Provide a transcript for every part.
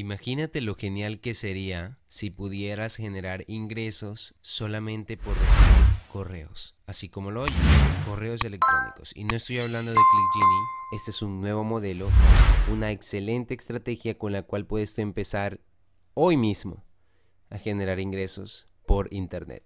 Imagínate lo genial que sería si pudieras generar ingresos solamente por recibir correos, así como lo oyes, correos electrónicos. Y no estoy hablando de ClickGenie, este es un nuevo modelo, una excelente estrategia con la cual puedes empezar hoy mismo a generar ingresos por internet.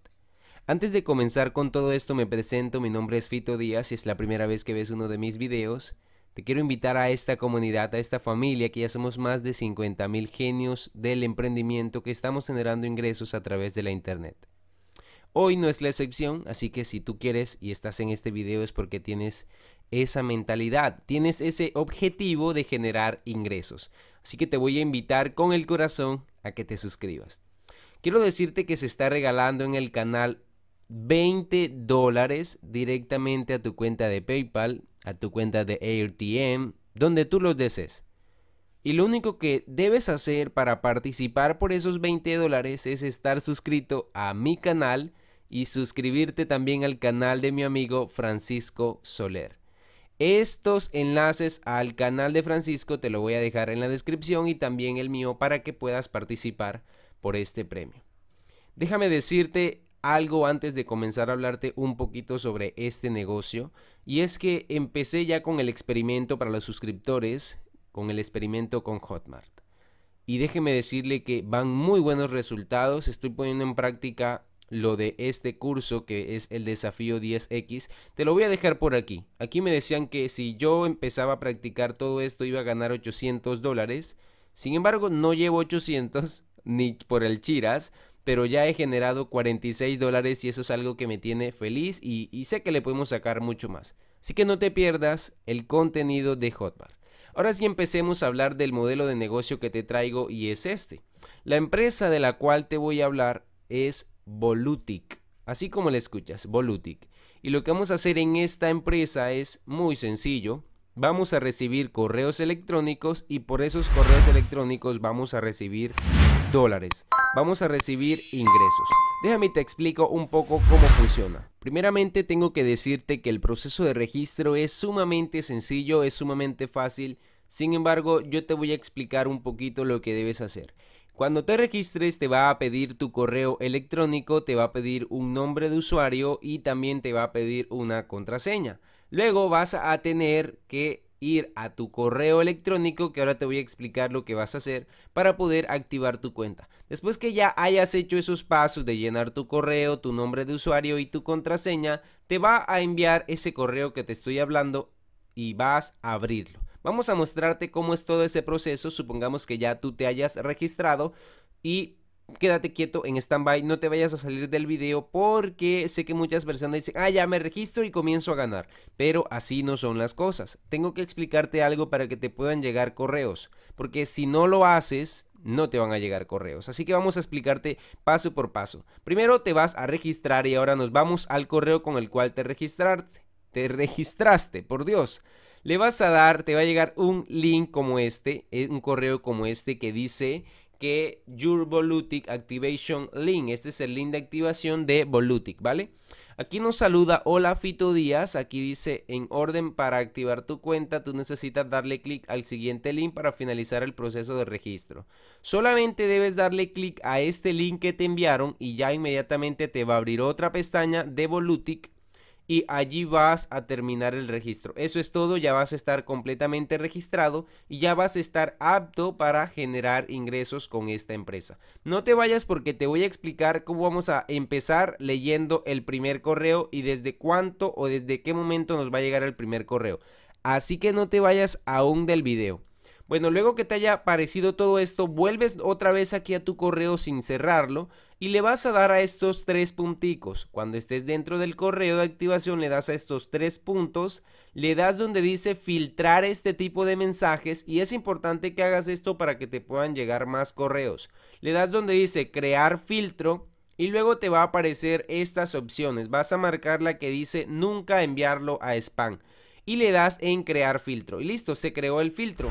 Antes de comenzar con todo esto me presento, mi nombre es Fito Díaz y es la primera vez que ves uno de mis videos. Te quiero invitar a esta comunidad, a esta familia, que ya somos más de 50 mil genios del emprendimiento que estamos generando ingresos a través de la Internet. Hoy no es la excepción, así que si tú quieres y estás en este video es porque tienes esa mentalidad, tienes ese objetivo de generar ingresos. Así que te voy a invitar con el corazón a que te suscribas. Quiero decirte que se está regalando en el canal 20 dólares directamente a tu cuenta de PayPal, a tu cuenta de AirTM, donde tú los desees. Y lo único que debes hacer para participar por esos 20 dólares es estar suscrito a mi canal y suscribirte también al canal de mi amigo Francisco Soler. Estos enlaces al canal de Francisco te lo voy a dejar en la descripción y también el mío para que puedas participar por este premio. Déjame decirte algo antes de comenzar a hablarte un poquito sobre este negocio. Y es que empecé ya con el experimento para los suscriptores, con el experimento con Hotmart. Y déjeme decirle que van muy buenos resultados. Estoy poniendo en práctica lo de este curso que es el desafío 10X. Te lo voy a dejar por aquí. Aquí me decían que si yo empezaba a practicar todo esto iba a ganar 800 dólares. Sin embargo, no llevo 800 ni por el Chiras pero ya he generado 46 dólares y eso es algo que me tiene feliz y, sé que le podemos sacar mucho más. Así que no te pierdas el contenido de Hotbar. Ahora sí empecemos a hablar del modelo de negocio que te traigo y es este. La empresa de la cual te voy a hablar es Volutic, así como la escuchas, Volutic. Y lo que vamos a hacer en esta empresa es muy sencillo. Vamos a recibir correos electrónicos y por esos correos electrónicos vamos a recibir dólares vamos a recibir ingresos. Déjame te explico un poco cómo funciona. Primeramente tengo que decirte que el proceso de registro es sumamente sencillo, es sumamente fácil. Sin embargo, yo te voy a explicar un poquito lo que debes hacer. Cuando te registres te va a pedir tu correo electrónico, te va a pedir un nombre de usuario y también te va a pedir una contraseña. Luego vas a tener que ir a tu correo electrónico que ahora te voy a explicar lo que vas a hacer para poder activar tu cuenta. Después que ya hayas hecho esos pasos de llenar tu correo, tu nombre de usuario y tu contraseña, te va a enviar ese correo que te estoy hablando y vas a abrirlo. Vamos a mostrarte cómo es todo ese proceso, supongamos que ya tú te hayas registrado y quédate quieto en stand-by, no te vayas a salir del video porque sé que muchas personas dicen, ah, ya me registro y comienzo a ganar, pero así no son las cosas. Tengo que explicarte algo para que te puedan llegar correos, porque si no lo haces, no te van a llegar correos. Así que vamos a explicarte paso por paso. Primero te vas a registrar y ahora nos vamos al correo con el cual te registraste. Te registraste, por Dios le vas a dar, te va a llegar un link como este, eh, un correo como este que dice que Your Volutic Activation Link. Este es el link de activación de Volutic, ¿vale? Aquí nos saluda Hola Fito Díaz. Aquí dice en orden para activar tu cuenta, tú necesitas darle clic al siguiente link para finalizar el proceso de registro. Solamente debes darle clic a este link que te enviaron y ya inmediatamente te va a abrir otra pestaña de Volutic y allí vas a terminar el registro. Eso es todo, ya vas a estar completamente registrado y ya vas a estar apto para generar ingresos con esta empresa. No te vayas porque te voy a explicar cómo vamos a empezar leyendo el primer correo y desde cuánto o desde qué momento nos va a llegar el primer correo. Así que no te vayas aún del video. Bueno, luego que te haya parecido todo esto, vuelves otra vez aquí a tu correo sin cerrarlo y le vas a dar a estos tres punticos. Cuando estés dentro del correo de activación le das a estos tres puntos, le das donde dice filtrar este tipo de mensajes y es importante que hagas esto para que te puedan llegar más correos. Le das donde dice crear filtro y luego te va a aparecer estas opciones. Vas a marcar la que dice nunca enviarlo a spam y le das en crear filtro. Y listo, se creó el filtro.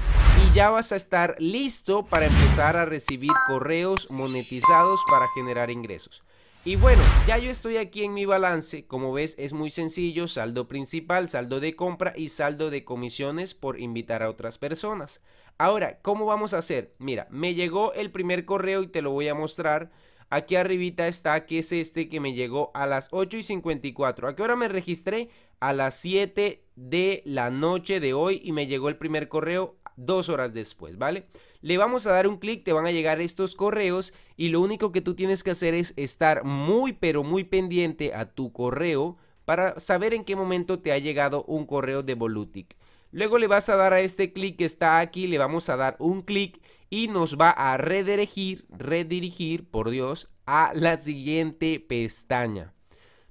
Y ya vas a estar listo para empezar a recibir correos monetizados para generar ingresos. Y bueno, ya yo estoy aquí en mi balance, como ves es muy sencillo, saldo principal, saldo de compra y saldo de comisiones por invitar a otras personas. Ahora, ¿cómo vamos a hacer? Mira, me llegó el primer correo y te lo voy a mostrar. Aquí arribita está que es este que me llegó a las 8 y 54. ¿A qué hora me registré? a las 7 de la noche de hoy y me llegó el primer correo dos horas después, ¿vale? Le vamos a dar un clic, te van a llegar estos correos y lo único que tú tienes que hacer es estar muy pero muy pendiente a tu correo para saber en qué momento te ha llegado un correo de Volutic. Luego le vas a dar a este clic que está aquí, le vamos a dar un clic y nos va a redirigir, redirigir, por Dios, a la siguiente pestaña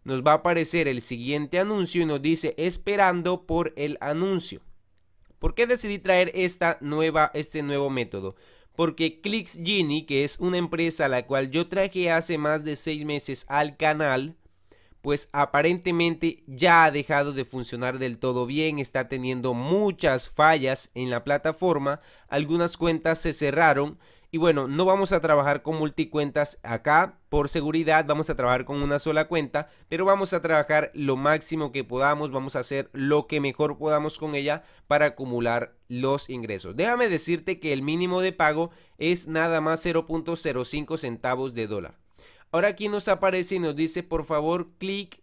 nos va a aparecer el siguiente anuncio y nos dice esperando por el anuncio. ¿Por qué decidí traer esta nueva, este nuevo método? Porque Clicks Genie, que es una empresa a la cual yo traje hace más de 6 meses al canal, pues aparentemente ya ha dejado de funcionar del todo bien, está teniendo muchas fallas en la plataforma, algunas cuentas se cerraron y bueno, no vamos a trabajar con multicuentas acá por seguridad, vamos a trabajar con una sola cuenta, pero vamos a trabajar lo máximo que podamos, vamos a hacer lo que mejor podamos con ella para acumular los ingresos. Déjame decirte que el mínimo de pago es nada más 0.05 centavos de dólar. Ahora aquí nos aparece y nos dice por favor clic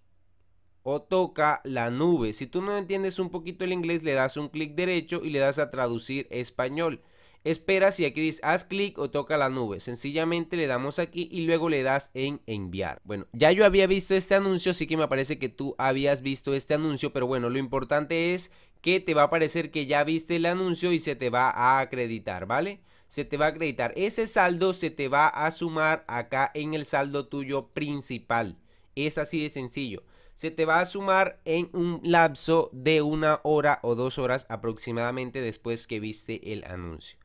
o toca la nube. Si tú no entiendes un poquito el inglés, le das un clic derecho y le das a traducir español esperas y aquí dice haz clic o toca la nube. Sencillamente le damos aquí y luego le das en enviar. Bueno, ya yo había visto este anuncio, así que me parece que tú habías visto este anuncio, pero bueno, lo importante es que te va a aparecer que ya viste el anuncio y se te va a acreditar, ¿vale? Se te va a acreditar. Ese saldo se te va a sumar acá en el saldo tuyo principal. Es así de sencillo se te va a sumar en un lapso de una hora o dos horas aproximadamente después que viste el anuncio.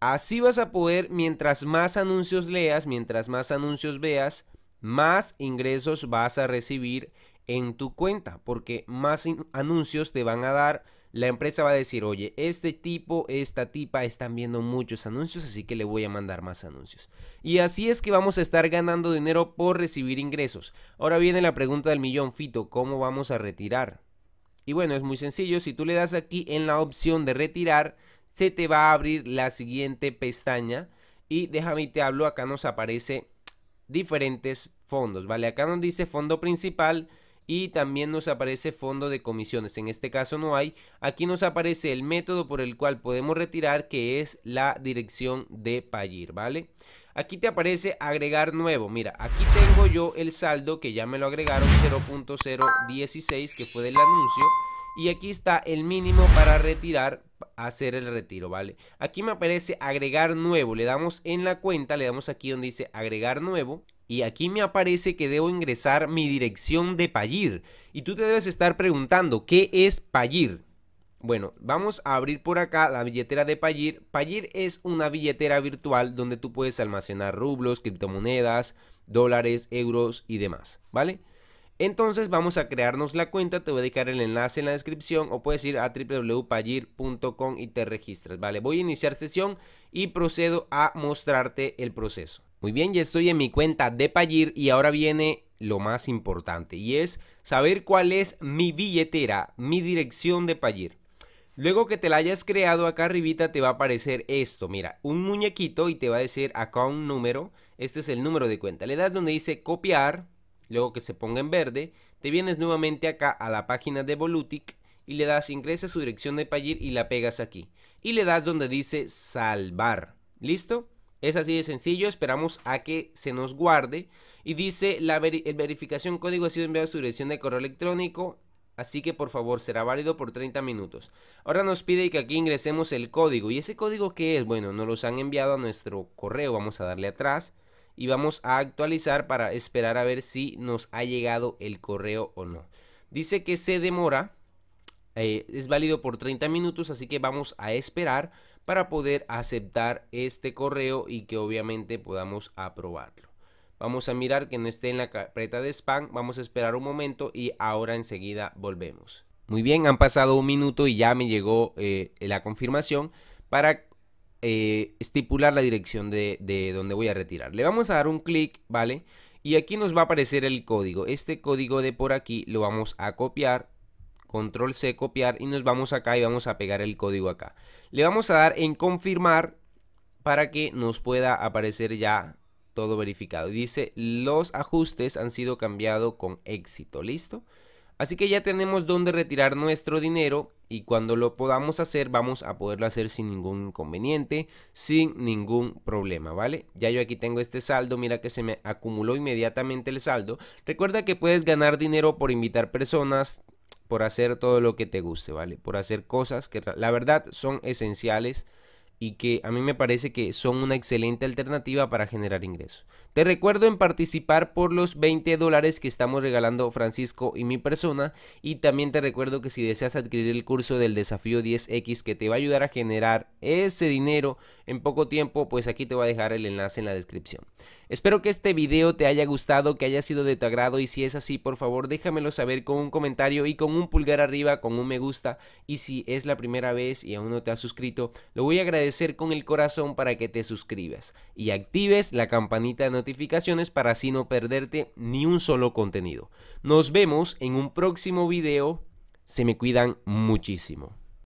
Así vas a poder, mientras más anuncios leas, mientras más anuncios veas, más ingresos vas a recibir en tu cuenta, porque más anuncios te van a dar. La empresa va a decir, oye, este tipo, esta tipa están viendo muchos anuncios, así que le voy a mandar más anuncios. Y así es que vamos a estar ganando dinero por recibir ingresos. Ahora viene la pregunta del millón, Fito, ¿cómo vamos a retirar? Y bueno, es muy sencillo, si tú le das aquí en la opción de retirar, se te va a abrir la siguiente pestaña y déjame y te hablo, acá nos aparece diferentes fondos, ¿vale? Acá nos dice fondo principal y también nos aparece fondo de comisiones, en este caso no hay, aquí nos aparece el método por el cual podemos retirar que es la dirección de Payir, ¿vale? Aquí te aparece agregar nuevo, mira, aquí tengo yo el saldo que ya me lo agregaron 0.016 que fue del anuncio y aquí está el mínimo para retirar hacer el retiro, ¿vale? Aquí me aparece agregar nuevo, le damos en la cuenta, le damos aquí donde dice agregar nuevo y aquí me aparece que debo ingresar mi dirección de Payir y tú te debes estar preguntando, ¿qué es Payir? Bueno, vamos a abrir por acá la billetera de Payir. Payir es una billetera virtual donde tú puedes almacenar rublos, criptomonedas, dólares, euros y demás, ¿vale? vale entonces vamos a crearnos la cuenta, te voy a dejar el enlace en la descripción o puedes ir a www.pallir.com y te registras, ¿vale? Voy a iniciar sesión y procedo a mostrarte el proceso. Muy bien, ya estoy en mi cuenta de Pagir y ahora viene lo más importante y es saber cuál es mi billetera, mi dirección de Pagir. Luego que te la hayas creado acá arribita te va a aparecer esto, mira, un muñequito y te va a decir acá un número, este es el número de cuenta. Le das donde dice copiar, Luego que se ponga en verde, te vienes nuevamente acá a la página de Volutic y le das ingresa su dirección de Pagir y la pegas aquí. Y le das donde dice salvar. ¿Listo? Es así de sencillo, esperamos a que se nos guarde. Y dice, la verificación código ha sido enviado a su dirección de correo electrónico, así que por favor será válido por 30 minutos. Ahora nos pide que aquí ingresemos el código. ¿Y ese código que es? Bueno, nos los han enviado a nuestro correo, vamos a darle atrás y vamos a actualizar para esperar a ver si nos ha llegado el correo o no. Dice que se demora, eh, es válido por 30 minutos, así que vamos a esperar para poder aceptar este correo y que obviamente podamos aprobarlo. Vamos a mirar que no esté en la carpeta de spam, vamos a esperar un momento y ahora enseguida volvemos. Muy bien, han pasado un minuto y ya me llegó eh, la confirmación para eh, estipular la dirección de, de donde voy a retirar. Le vamos a dar un clic, ¿vale? Y aquí nos va a aparecer el código. Este código de por aquí lo vamos a copiar control C copiar y nos vamos acá y vamos a pegar el código acá. Le vamos a dar en confirmar para que nos pueda aparecer ya todo verificado. Dice los ajustes han sido cambiados con éxito, ¿listo? Así que ya tenemos donde retirar nuestro dinero y cuando lo podamos hacer vamos a poderlo hacer sin ningún inconveniente, sin ningún problema, ¿vale? Ya yo aquí tengo este saldo, mira que se me acumuló inmediatamente el saldo. Recuerda que puedes ganar dinero por invitar personas, por hacer todo lo que te guste, ¿vale? Por hacer cosas que la verdad son esenciales y que a mí me parece que son una excelente alternativa para generar ingresos. Te recuerdo en participar por los 20 dólares que estamos regalando Francisco y mi persona y también te recuerdo que si deseas adquirir el curso del desafío 10X que te va a ayudar a generar ese dinero en poco tiempo, pues aquí te voy a dejar el enlace en la descripción. Espero que este video te haya gustado, que haya sido de tu agrado y si es así, por favor déjamelo saber con un comentario y con un pulgar arriba, con un me gusta y si es la primera vez y aún no te has suscrito, lo voy a agradecer con el corazón para que te suscribas y actives la campanita de notificaciones para así no perderte ni un solo contenido. Nos vemos en un próximo video. Se me cuidan muchísimo.